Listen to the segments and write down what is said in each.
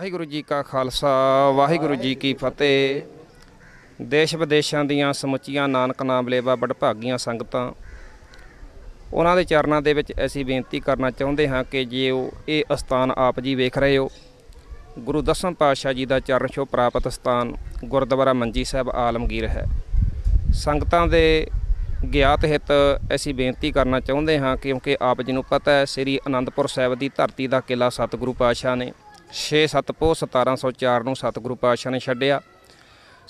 ਵਾਹਿਗੁਰੂ ਜੀ ਕਾ ਖਾਲਸਾ ਵਾਹਿਗੁਰੂ ਜੀ ਕੀ ਫਤਿਹ ਦੇਸ਼ ਵਿਦੇਸ਼ਾਂ ਦੀਆਂ ਸਮੁੱਚੀਆਂ ਨਾਨਕ ਨਾਮ ਲੇਵਾ ਭਾਗੀਆਂ ਸੰਗਤਾਂ ਉਹਨਾਂ ਦੇ ਚਰਨਾਂ ਦੇ ਵਿੱਚ ਅਸੀਂ ਬੇਨਤੀ ਕਰਨਾ ਚਾਹੁੰਦੇ ਹਾਂ ਕਿ ਜੇ ਉਹ ਇਹ ਅਸਥਾਨ ਆਪ ਜੀ ਵੇਖ ਰਹੇ ਹੋ ਗੁਰੂ ਦਸਮ ਪਾਤਸ਼ਾਹ ਜੀ ਦਾ ਚਰਨ ਛੋ ਪ੍ਰਾਪਤ ਸਥਾਨ ਗੁਰਦੁਆਰਾ ਮੰਜੀ ਸਾਹਿਬ ਆਲਮਗੀਰ ਹੈ ਸੰਗਤਾਂ ਦੇ ਗਿਆਤ ਹਿਤ ਅਸੀਂ ਬੇਨਤੀ ਕਰਨਾ ਚਾਹੁੰਦੇ ਹਾਂ ਕਿਉਂਕਿ ਆਪ ਜੀ ਨੂੰ ਪਤਾ ਹੈ ਸ੍ਰੀ ਅਨੰਦਪੁਰ ਸਾਹਿਬ ਦੀ ਧਰਤੀ ਦਾ ਕਿਲਾ ਸਤਿਗੁਰੂ ਪਾਤਸ਼ਾਹ ਨੇ 6-7 ਪੋ 1704 ਨੂੰ ਸਤਿਗੁਰੂ ਪਾਤਸ਼ਾਹ ਨੇ ਛੱਡਿਆ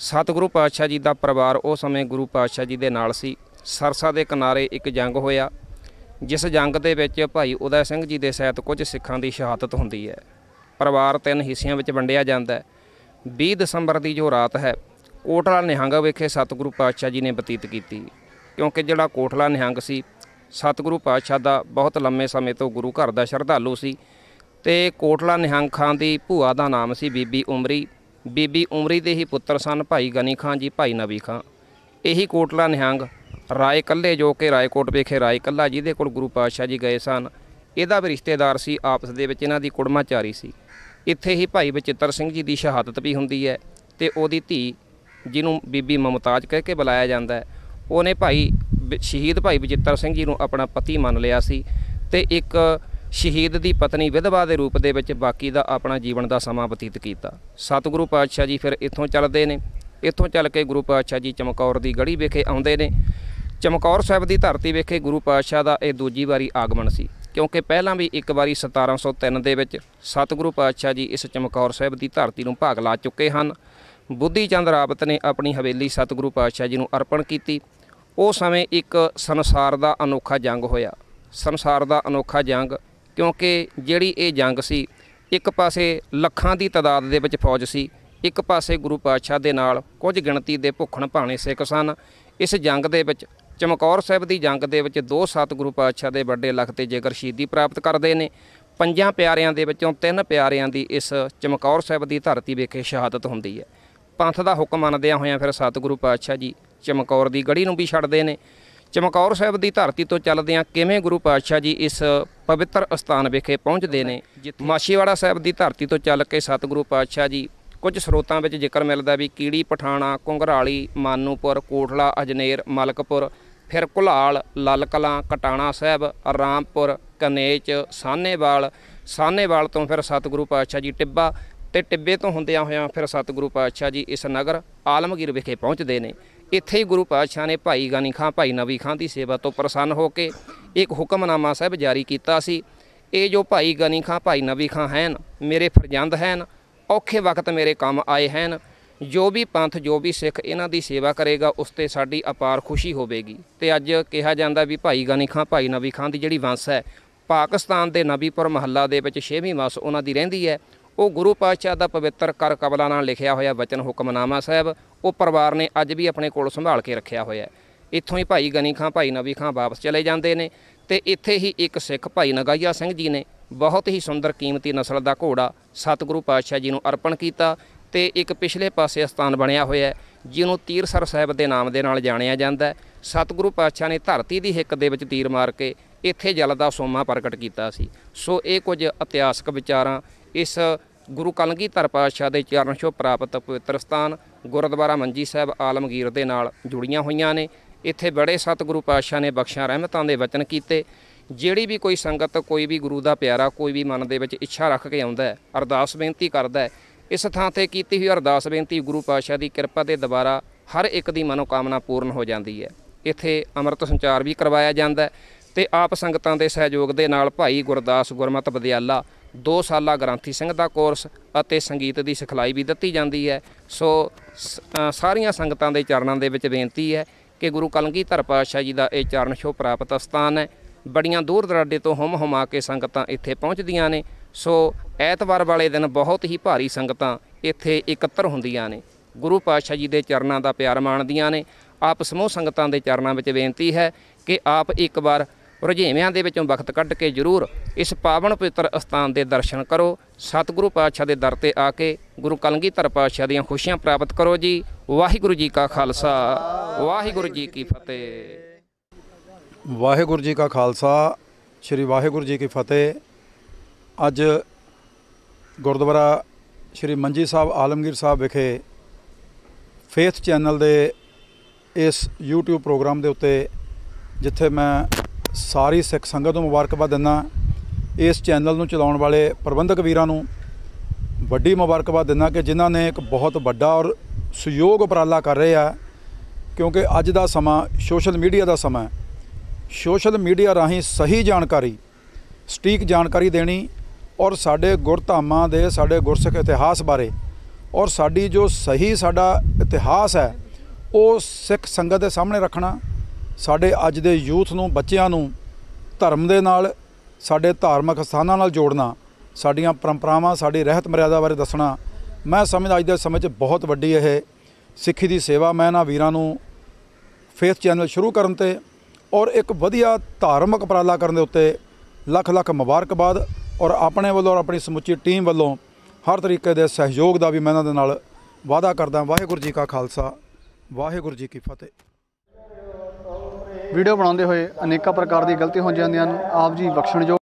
ਸਤਿਗੁਰੂ ਪਾਤਸ਼ਾਹ ਜੀ ਦਾ ਪਰਿਵਾਰ ਉਹ ਸਮੇਂ ਗੁਰੂ ਪਾਤਸ਼ਾਹ ਜੀ ਦੇ ਨਾਲ ਸੀ ਸਰਸਾ ਦੇ ਕਿਨਾਰੇ ਇੱਕ ਜੰਗ ਹੋਇਆ ਜਿਸ ਜੰਗ ਦੇ ਵਿੱਚ ਭਾਈ ਉਦੈ ਸਿੰਘ ਜੀ ਦੇ ਸਹਿਤ ਕੁਝ ਸਿੱਖਾਂ ਦੀ ਸ਼ਹਾਦਤ ਹੁੰਦੀ ਹੈ ਪਰਿਵਾਰ ਤਿੰਨ ਹਿੱਸਿਆਂ ਵਿੱਚ ਵੰਡਿਆ ਜਾਂਦਾ ਹੈ 20 ਦਸੰਬਰ ਦੀ ਜੋ ਰਾਤ ਹੈ ਕੋਟਲਾ ਨਿਹੰਗ ਵਿਖੇ ਸਤਿਗੁਰੂ ਪਾਤਸ਼ਾਹ ਜੀ ਨੇ ਬਤੀਤ ਕੀਤੀ ਕਿਉਂਕਿ ਜਿਹੜਾ ਕੋਟਲਾ ਨਿਹੰਗ ਸੀ ਸਤਿਗੁਰੂ ਪਾਤਸ਼ਾਹ ਦਾ ਬਹੁਤ ਲੰਮੇ ਸਮੇਂ ਤੋਂ ਗੁਰੂ ਘਰ ਦਾ ਸ਼ਰਧਾਲੂ ਸੀ ਤੇ ਕੋਟਲਾ ਨਿਹੰਗ ਖਾਨ ਦੀ ਭੂਆ ਦਾ ਨਾਮ ਸੀ ਬੀਬੀ ਉਮਰੀ ਬੀਬੀ ਉਮਰੀ ਦੇ ਹੀ ਪੁੱਤਰ ਸਨ ਭਾਈ ਗਨੀ ਖਾਨ ਜੀ ਭਾਈ ਨਵੀ ਖਾਨ ਇਹੀ ਕੋਟਲਾ ਨਿਹੰਗ ਰਾਏ ਕੱਲੇ ਜੋ ਕਿ ਰਾਏਕੋਟ ਵਿਖੇ ਰਾਏ ਕੱਲਾ ਜਿਹਦੇ ਕੋਲ ਗੁਰੂ ਪਾਤਸ਼ਾਹ ਜੀ ਗਏ ਸਨ ਇਹਦਾ ਵੀ ਰਿਸ਼ਤੇਦਾਰ ਸੀ ਆਪਸ ਦੇ ਵਿੱਚ ਇਹਨਾਂ ਦੀ ਕੁੜਮਾਚਾਰੀ ਸੀ ਇੱਥੇ ਹੀ ਭਾਈ ਬਚਿੱਤਰ ਸਿੰਘ ਜੀ ਦੀ ਸ਼ਹਾਦਤ ਵੀ ਹੁੰਦੀ ਹੈ ਤੇ ਉਹਦੀ ਧੀ ਜਿਹਨੂੰ ਬੀਬੀ ਮਮਤਾਜ ਕਹਿ ਕੇ ਬੁਲਾਇਆ ਜਾਂਦਾ ਹੈ ਉਹਨੇ ਭਾਈ ਸ਼ਹੀਦ ਭਾਈ ਬਚਿੱਤਰ ਸਿੰਘ ਜੀ ਨੂੰ ਆਪਣਾ ਪਤੀ ਮੰਨ ਲਿਆ ਸੀ ਤੇ ਇੱਕ ਸ਼ਹੀਦ ਦੀ ਪਤਨੀ ਵਿਧਵਾ ਦੇ ਰੂਪ ਦੇ ਵਿੱਚ ਬਾਕੀ ਦਾ ਆਪਣਾ ਜੀਵਨ ਦਾ ਸਮਾਂ ਬਤੀਤ ਕੀਤਾ ਸਤਿਗੁਰੂ ਪਾਤਸ਼ਾਹ ਜੀ ਫਿਰ ਇੱਥੋਂ ਚੱਲਦੇ ਨੇ ਇੱਥੋਂ ਚੱਲ ਕੇ ਗੁਰੂ ਪਾਤਸ਼ਾਹ ਜੀ ਚਮਕੌਰ ਦੀ ਗੜੀ ਵਿਖੇ ਆਉਂਦੇ ਨੇ ਚਮਕੌਰ ਸਾਹਿਬ ਦੀ ਧਰਤੀ ਵਿਖੇ ਗੁਰੂ ਪਾਤਸ਼ਾਹ ਦਾ ਇਹ ਦੂਜੀ ਵਾਰੀ ਆਗਮਨ ਸੀ ਕਿਉਂਕਿ ਪਹਿਲਾਂ ਵੀ ਇੱਕ ਵਾਰੀ 1703 ਦੇ ਵਿੱਚ ਸਤਿਗੁਰੂ ਪਾਤਸ਼ਾਹ ਜੀ ਇਸ ਚਮਕੌਰ ਸਾਹਿਬ ਦੀ ਧਰਤੀ ਨੂੰ ਭਾਗ ਲਾ ਚੁੱਕੇ ਹਨ ਬੁੱਧੀ ਚੰਦ ਰਾਵਤ ਨੇ ਆਪਣੀ ਹਵੇਲੀ ਸਤਿਗੁਰੂ ਪਾਤਸ਼ਾਹ ਜੀ ਨੂੰ ਅਰਪਣ ਕੀਤੀ ਉਹ ਸਮੇਂ ਇੱਕ ਸੰਸਾਰ ਦਾ ਅਨੋਖਾ ਜੰਗ ਹੋਇਆ ਸੰਸਾਰ ਦਾ ਅਨੋਖਾ ਜੰਗ ਕਿਉਂਕਿ ਜਿਹੜੀ ਇਹ ਜੰਗ ਸੀ ਇੱਕ ਪਾਸੇ ਲੱਖਾਂ ਦੀ ਤਦਾਦ ਦੇ ਵਿੱਚ ਫੌਜ ਸੀ ਇੱਕ ਪਾਸੇ ਗੁਰੂ ਪਾਤਸ਼ਾਹ ਦੇ ਨਾਲ ਕੁਝ ਗਿਣਤੀ ਦੇ ਭੁੱਖਣ ਭਾਣੇ ਸਿੱਖ ਸਨ ਇਸ ਜੰਗ ਦੇ ਵਿੱਚ ਚਮਕੌਰ ਸਾਹਿਬ ਦੀ ਜੰਗ ਦੇ ਵਿੱਚ ਦੋ ਸਤ ਗੁਰੂ ਪਾਤਸ਼ਾਹ ਦੇ ਵੱਡੇ ਲਖ ਤੇ ਜੇਕਰ ਸ਼ਹੀਦੀ ਪ੍ਰਾਪਤ ਕਰਦੇ ਨੇ ਪੰਜਾਂ ਪਿਆਰਿਆਂ ਦੇ ਵਿੱਚੋਂ ਤਿੰਨ ਪਿਆਰਿਆਂ ਦੀ ਇਸ ਚਮਕੌਰ ਸਾਹਿਬ ਦੀ ਧਰਤੀ ਵੇਖੇ ਸ਼ਹਾਦਤ ਹੁੰਦੀ ਹੈ ਪੰਥ ਦਾ ਹੁਕਮ ਮੰਨਦਿਆਂ ਹੋਇਆਂ ਫਿਰ ਸਤ ਗੁਰੂ ਪਾਤਸ਼ਾਹ ਜੀ ਚਮਕੌਰ ਦੀ ਗੜੀ ਨੂੰ ਵੀ ਛੱਡਦੇ ਨੇ ਚਮਕੌਰ ਸਾਹਿਬ ਦੀ ਧਰਤੀ ਤੋਂ ਚੱਲਦਿਆਂ ਕਿਵੇਂ ਗੁਰੂ ਪਾਤਸ਼ਾਹ ਜੀ ਇਸ ਪਵਿੱਤਰ ਅਸਥਾਨ ਵਿਖੇ ਪਹੁੰਚਦੇ ਨੇ ਮਾਛੀਵਾੜਾ ਸਾਹਿਬ ਦੀ ਧਰਤੀ ਤੋਂ ਚੱਲ ਕੇ ਸਤਿਗੁਰੂ ਪਾਤਸ਼ਾਹ ਜੀ ਕੁਝ ਸਰੋਤਾਂ ਵਿੱਚ ਜ਼ਿਕਰ ਮਿਲਦਾ ਵੀ ਕੀੜੀ ਪਠਾਣਾ ਕੁੰਗਰਾਲੀ ਮਾਨੂਪੁਰ ਕੋਟਲਾ ਅਜਨੇਰ ਮਲਕਪੁਰ ਫਿਰ ਕੁਲਾਲ ਲਲਕਲਾਂ ਕਟਾਣਾ ਸਾਹਿਬ ਰਾਮਪੁਰ ਕਨੇਚ ਸਾਹਨੇਵਾਲ ਸਾਹਨੇਵਾਲ ਤੋਂ ਫਿਰ ਸਤਿਗੁਰੂ ਪਾਤਸ਼ਾਹ ਜੀ ਟਿੱਬਾ ਤੇ ਟਿੱਬੇ ਤੋਂ ਹੁੰਦਿਆਂ ਹੋਇਆਂ ਫਿਰ ਸਤਿਗੁਰੂ ਪਾਤਸ਼ਾਹ ਜੀ ਇਸ ਨਗਰ ਆਲਮਗੀਰ ਵਿਖੇ ਪਹੁੰਚਦੇ ਨੇ ਇੱਥੇ ਹੀ ਗੁਰੂ ਪਾਤਸ਼ਾਹ ਨੇ ਭਾਈ ਗਾਨੀ ਖਾਂ ਭਾਈ ਨਵੀ ਖਾਂ ਦੀ ਸੇਵਾ ਤੋਂ ਪ੍ਰਸੰਨ ਹੋ ਕੇ ਇੱਕ ਹੁਕਮਨਾਮਾ ਸਾਹਿਬ ਜਾਰੀ ਕੀਤਾ ਸੀ ਇਹ ਜੋ ਭਾਈ ਗਨੀ ਖਾਂ ਭਾਈ ਨਵੀ ਖਾਂ ਹਨ ਮੇਰੇ ਫਰਜ਼ੰਦ ਹਨ ਔਖੇ ਵਕਤ ਮੇਰੇ ਕੰਮ ਆਏ ਹਨ ਜੋ ਵੀ ਪੰਥ ਜੋ ਵੀ ਸਿੱਖ ਇਹਨਾਂ ਦੀ ਸੇਵਾ ਕਰੇਗਾ ਉਸ ਤੇ ਸਾਡੀ ਅਪਾਰ ਖੁਸ਼ੀ ਹੋਵੇਗੀ ਤੇ ਅੱਜ ਕਿਹਾ ਜਾਂਦਾ ਵੀ ਭਾਈ ਗਨੀ ਖਾਂ ਭਾਈ ਨਵੀ ਖਾਂ ਦੀ ਜਿਹੜੀ ਵੰਸ ਹੈ ਪਾਕਿਸਤਾਨ ਦੇ ਨਬੀਪੁਰ ਮਹੱਲਾ ਦੇ ਵਿੱਚ 6ਵੀਂ ਵਸ ਉਹਨਾਂ ਦੀ ਰਹਿੰਦੀ ਹੈ ਉਹ ਗੁਰੂ ਪਾਤਸ਼ਾਹ ਦਾ ਪਵਿੱਤਰ ਕਰ ਕਬਲਾ ਨਾਲ ਲਿਖਿਆ ਹੋਇਆ ਬਚਨ ਹੁਕਮਨਾਮਾ ਸਾਹਿਬ ਉਹ ਪਰਿਵਾਰ ਨੇ ਅੱਜ ਵੀ ਆਪਣੇ ਕੋਲ ਸੰਭਾਲ ਕੇ ਰੱਖਿਆ ਹੋਇਆ ਹੈ ਇੱਥੋਂ ਹੀ ਭਾਈ ਗਨੀ ਖਾਂ ਭਾਈ ਨਵੀ ਖਾਂ ਵਾਪਸ ਚਲੇ ਜਾਂਦੇ ਨੇ ਤੇ ਇੱਥੇ ਹੀ ਇੱਕ ਸਿੱਖ ਭਾਈ ਨਗਾਈਆ ਸਿੰਘ ਜੀ ਨੇ ਬਹੁਤ ਹੀ ਸੁੰਦਰ ਕੀਮਤੀ ਨਸਲ ਦਾ ਘੋੜਾ ਸਤਿਗੁਰੂ ਪਾਤਸ਼ਾਹ ਜੀ ਨੂੰ ਅਰਪਣ ਕੀਤਾ ਤੇ ਇੱਕ ਪਿਛਲੇ ਪਾਸੇ ਸਥਾਨ ਬਣਿਆ ਹੋਇਆ ਹੈ ਜਿਹਨੂੰ ਤੀਰਸਰ ਸਾਹਿਬ ਦੇ ਨਾਮ ਦੇ ਨਾਲ ਜਾਣਿਆ ਜਾਂਦਾ ਹੈ ਸਤਿਗੁਰੂ ਪਾਤਸ਼ਾਹ ਨੇ ਧਰਤੀ ਦੀ ਹਿੱਕ ਦੇ ਵਿੱਚ ਤੀਰ ਮਾਰ ਕੇ ਇੱਥੇ ਜਲ ਦਾ ਸੋਮਾ ਪ੍ਰਗਟ ਕੀਤਾ ਸੀ ਸੋ ਇਹ ਕੁਝ ਇਤਿਹਾਸਕ ਵਿਚਾਰਾਂ ਇਸ ਗੁਰੂ ਕਲਗੀਧਰ ਪਾਤਸ਼ਾਹ ਦੇ ਚਰਨ ਛੋ ਪ੍ਰਾਪਤ ਪਵਿੱਤਰ ਸਥਾਨ ਗੁਰਦੁਆਰਾ ਮੰਜੀ ਸਾਹਿਬ ਆਲਮਗੀਰ ਦੇ ਨਾਲ ਜੁੜੀਆਂ ਹੋਈਆਂ ਨੇ ਇੱਥੇ ਬੜੇ ਸਤਿਗੁਰੂ ਪਾਤਸ਼ਾਹ ਨੇ ਬਖਸ਼ਾਂ ਰਹਿਮਤਾਂ ਦੇ ਵਚਨ ਕੀਤੇ ਜਿਹੜੀ ਵੀ ਕੋਈ ਸੰਗਤ ਕੋਈ ਵੀ ਗੁਰੂ ਦਾ ਪਿਆਰਾ ਕੋਈ ਵੀ ਮਨ ਦੇ ਵਿੱਚ ਇੱਛਾ ਰੱਖ ਕੇ ਆਉਂਦਾ ਹੈ ਅਰਦਾਸ ਬੇਨਤੀ ਕਰਦਾ ਹੈ ਇਸ ਥਾਂ ਤੇ ਕੀਤੀ ਹੋਈ ਅਰਦਾਸ ਬੇਨਤੀ ਗੁਰੂ ਪਾਤਸ਼ਾਹ ਦੀ ਕਿਰਪਾ ਦੇ ਦੁਆਰਾ ਹਰ ਇੱਕ ਦੀ ਮਨੋਕਾਮਨਾ ਪੂਰਨ ਹੋ ਜਾਂਦੀ ਹੈ ਇੱਥੇ ਅੰਮ੍ਰਿਤ ਸੰਚਾਰ ਵੀ ਕਰਵਾਇਆ ਜਾਂਦਾ ਹੈ ਤੇ ਆਪ ਸੰਗਤਾਂ ਦੇ ਸਹਿਯੋਗ ਦੇ ਨਾਲ ਭਾਈ ਗੁਰਦਾਸ ਗੁਰਮਤ ਵਿਦਿਆਲਾ 2 ਸਾਲਾ ਗ੍ਰਾਂਥੀ ਸਿੰਘ ਦਾ ਕੋਰਸ ਅਤੇ ਸੰਗੀਤ ਦੀ ਸਿਖਲਾਈ ਵੀ ਦਿੱਤੀ ਜਾਂਦੀ ਹੈ ਸੋ ਸਾਰੀਆਂ ਸੰਗਤਾਂ ਦੇ ਚਰਨਾਂ ਦੇ ਵਿੱਚ ਬੇਨਤੀ ਹੈ ਕਿ ਗੁਰੂ ਕਲਗੀਧਰ ਪਾਤਸ਼ਾਹ ਜੀ ਦਾ ਇਹ ਚਰਨ ਛੋਹ ਪ੍ਰਾਪਤ ਸਥਾਨ ਹੈ ਬੜੀਆਂ ਦੂਰ ਦਰਾਡੇ ਤੋਂ ਹਮ ਹਮਾ ਕੇ ਸੰਗਤਾਂ ਇੱਥੇ ਪਹੁੰਚਦੀਆਂ ਨੇ ਸੋ ਐਤਵਾਰ ਵਾਲੇ ਦਿਨ ਬਹੁਤ ਹੀ ਭਾਰੀ ਸੰਗਤਾਂ ਇੱਥੇ ਇਕੱਤਰ ਹੁੰਦੀਆਂ ਨੇ ਗੁਰੂ ਪਾਤਸ਼ਾਹ ਜੀ ਦੇ ਚਰਨਾਂ ਦਾ ਪਿਆਰ ਮਾਣਦੀਆਂ ਨੇ ਆਪ ਸਮੂਹ ਸੰਗਤਾਂ ਦੇ ਚਰਨਾਂ ਵਿੱਚ ਬੇਨਤੀ ਹੈ ਕਿ ਆਪ ਇੱਕ ਵਾਰ ਰੁਝੇਵਿਆਂ ਦੇ ਵਿੱਚੋਂ ਵਕਤ ਕੱਢ ਕੇ ਜ਼ਰੂਰ ਇਸ ਪਾਵਨ ਪਵਿੱਤਰ ਅਸਥਾਨ ਦੇ ਦਰਸ਼ਨ ਕਰੋ ਸਤਿਗੁਰੂ ਪਾਤਸ਼ਾਹ ਦੇ ਦਰ ਤੇ ਆ ਕੇ ਗੁਰੂ ਕਲਗੀਧਰ ਪਾਤਸ਼ਾਹ ਦੀਆਂ ਖੁਸ਼ੀਆਂ ਪ੍ਰਾਪਤ ਕਰੋ ਜੀ ਵਾਹਿਗੁਰੂ ਜੀ ਕਾ ਖਾਲਸਾ ਵਾਹਿਗੁਰੂ ਜੀ ਕੀ ਫਤਿਹ ਵਾਹਿਗੁਰੂ ਜੀ ਕਾ ਖਾਲਸਾ ਸ੍ਰੀ ਵਾਹਿਗੁਰੂ ਜੀ ਕੀ ਫਤਿਹ ਅੱਜ ਗੁਰਦੁਆਰਾ ਸ੍ਰੀ ਮੰਜੀ ਸਾਹਿਬ ਆਲਮਗੀਰ ਸਾਹਿਬ ਵਿਖੇ ਫੇਥ ਚੈਨਲ ਦੇ ਇਸ YouTube ਪ੍ਰੋਗਰਾਮ ਦੇ ਉੱਤੇ ਜਿੱਥੇ ਮੈਂ ਸਾਰੀ ਸਿੱਖ ਸੰਗਤ ਨੂੰ ਮੁਬਾਰਕਬਾਦ ਦਿੰਦਾ ਇਸ ਚੈਨਲ ਨੂੰ ਚਲਾਉਣ ਵਾਲੇ ਪ੍ਰਬੰਧਕ ਵੀਰਾਂ ਨੂੰ ਵੱਡੀ ਮੁਬਾਰਕਬਾਦ ਦਿੰਦਾ ਕਿ ਜਿਨ੍ਹਾਂ ਨੇ ਇੱਕ ਬਹੁਤ ਵੱਡਾ ਔਰ ਸਹਿਯੋਗ ਉਪਰਾਲਾ ਕਰ ਰਹੇ ਆ ਕਿਉਂਕਿ ਅੱਜ ਦਾ ਸਮਾਂ ਸੋਸ਼ਲ ਮੀਡੀਆ ਦਾ ਸਮਾਂ ਹੈ ਸੋਸ਼ਲ ਮੀਡੀਆ ਰਾਹੀਂ ਸਹੀ ਜਾਣਕਾਰੀ ਸਟੀਕ ਜਾਣਕਾਰੀ ਦੇਣੀ ਔਰ ਸਾਡੇ ਗੁਰਧਾਮਾਂ ਦੇ ਸਾਡੇ ਗੁਰਸਿੱਖ ਇਤਿਹਾਸ ਬਾਰੇ ਔਰ ਸਾਡੀ ਜੋ ਸਹੀ ਸਾਡਾ ਇਤਿਹਾਸ ਹੈ ਉਹ ਸਿੱਖ ਸੰਗਤ ਦੇ ਸਾਹਮਣੇ ਰੱਖਣਾ ਸਾਡੇ ਅੱਜ ਦੇ ਯੂਥ ਨੂੰ ਬੱਚਿਆਂ ਨੂੰ ਧਰਮ ਦੇ ਨਾਲ ਸਾਡੇ ਧਾਰਮਿਕ ਸਥਾਨਾਂ ਨਾਲ ਜੋੜਨਾ ਸਾਡੀਆਂ ਪਰੰਪਰਾਵਾਂ ਸਾਡੀ ਰਹਿਤ ਮਰਿਆਦਾ ਬਾਰੇ ਦੱਸਣਾ ਮੈਂ ਸਮਝਦਾ ਅੱਜ ਦੇ ਸਮੇਂ 'ਚ ਬਹੁਤ ਵੱਡੀ ਇਹ ਸਿੱਖੀ ਦੀ ਸੇਵਾ ਮੈਂ ਨਾ ਵੀਰਾਂ ਨੂੰ ਫੇਸ ਚੈਨਲ ਸ਼ੁਰੂ ਕਰਨ ਤੇ ਔਰ ਇੱਕ ਵਧੀਆ ਧਾਰਮਿਕ ਪ੍ਰਾਲਾ ਕਰਨ ਦੇ ਉੱਤੇ ਲੱਖ ਲੱਖ ਮੁਬਾਰਕਬਾਦ ਔਰ ਆਪਣੇ ਵੱਲੋਂ ਔਰ ਆਪਣੀ ਸਮੁੱਚੀ ਟੀਮ ਵੱਲੋਂ ਹਰ ਤਰੀਕੇ ਦੇ ਸਹਿਯੋਗ ਦਾ ਵੀ ਮੈਂ ਇਹਨਾਂ ਦੇ ਨਾਲ ਵਾਅਦਾ ਕਰਦਾ ਵਾਹਿਗੁਰੂ ਜੀ ਕਾ ਖਾਲਸਾ ਵਾਹਿਗੁਰੂ ਜੀ ਕੀ ਫਤਿਹ ਵੀਡੀਓ ਬਣਾਉਂਦੇ ਹੋਏ ਅਨੇਕਾਂ ਪ੍ਰਕਾਰ ਦੀ ਗਲਤੀ ਹੋ ਜਾਂਦੀਆਂ ਹਨ ਆਪ ਜੀ ਜੋ